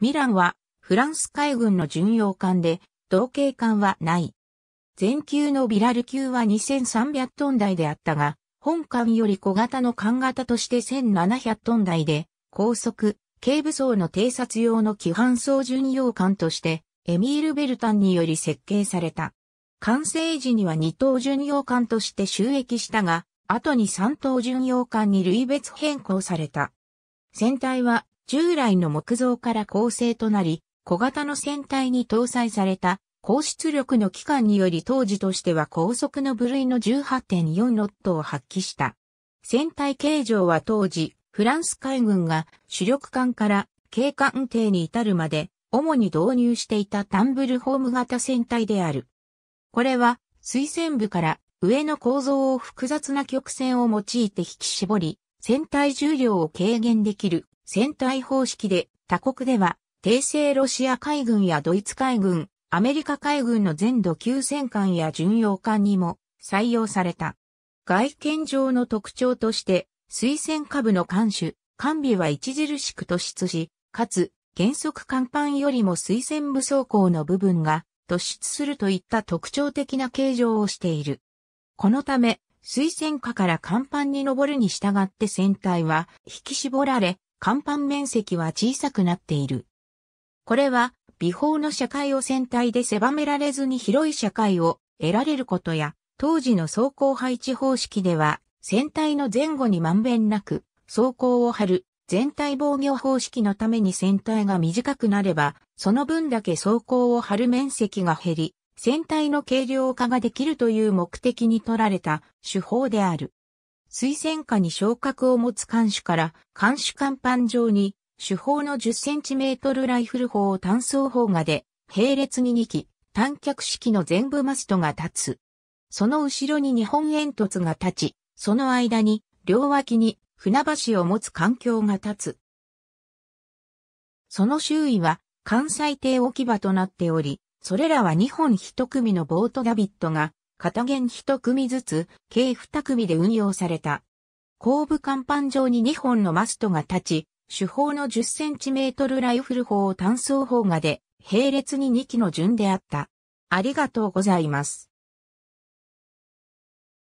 ミランはフランス海軍の巡洋艦で、同型艦はない。全級のビラル級は2300トン台であったが、本艦より小型の艦型として1700トン台で、高速、軽武装の偵察用の基範装巡洋艦として、エミール・ベルタンにより設計された。完成時には2等巡洋艦として収益したが、後に3等巡洋艦に類別変更された。船体は従来の木造から構成となり、小型の船体に搭載された高出力の機関により当時としては高速の部類の18.4ロットを発揮した。船体形状は当時、フランス海軍が主力艦から警官艇に至るまで、主に導入していたタンブルホーム型船体である。これは、水線部から上の構造を複雑な曲線を用いて引き絞り、船体重量を軽減できる戦隊方式で、他国では、帝政ロシア海軍やドイツ海軍、アメリカ海軍の全土級戦艦や巡洋艦にも採用された。外見上の特徴として、水戦下部の艦首、艦尾は著しく突出し、かつ、原則艦板よりも水戦武装甲の部分が突出するといった特徴的な形状をしている。このため、水戦下から甲板に登るに従って船体は引き絞られ、甲板面積は小さくなっている。これは、美法の社会を船体で狭められずに広い社会を得られることや、当時の走行配置方式では、船体の前後にまんべんなく、走行を張る、全体防御方式のために船体が短くなれば、その分だけ走行を張る面積が減り、船体の軽量化ができるという目的に取られた手法である。推薦下に昇格を持つ艦首から艦首甲板上に主砲の1 0トルライフル砲を単装砲がで並列に2機単脚式の全部マストが立つ。その後ろに日本煙突が立ち、その間に両脇に船橋を持つ環境が立つ。その周囲は関西艇置き場となっており、それらは2本1組のボートダビットが片弦一組ずつ、計二組で運用された。後部甲板上に2本のマストが立ち、主砲の1 0トルライフル砲単装砲がで、並列に2機の順であった。ありがとうございます。